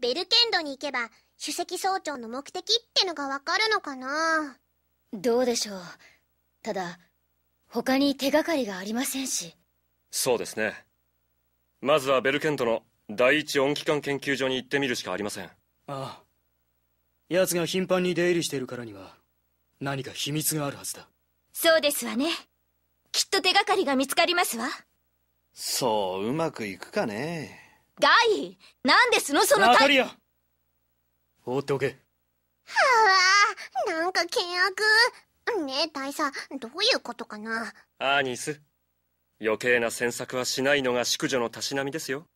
ベルケンドに行けば首席総長の目的ってのがわかるのかなどうでしょうただ他に手がかりがありませんしそうですねまずはベルケントの第一音機関研究所に行ってみるしかありませんああ奴が頻繁に出入りしているからには何か秘密があるはずだそうですわねきっと手がかりが見つかりますわそううまくいくかねガイなんですのそのナタリア放っておけはあなんか険悪ねえ大佐どういうことかなアーニス余計な詮索はしないのが淑女のたしなみですよ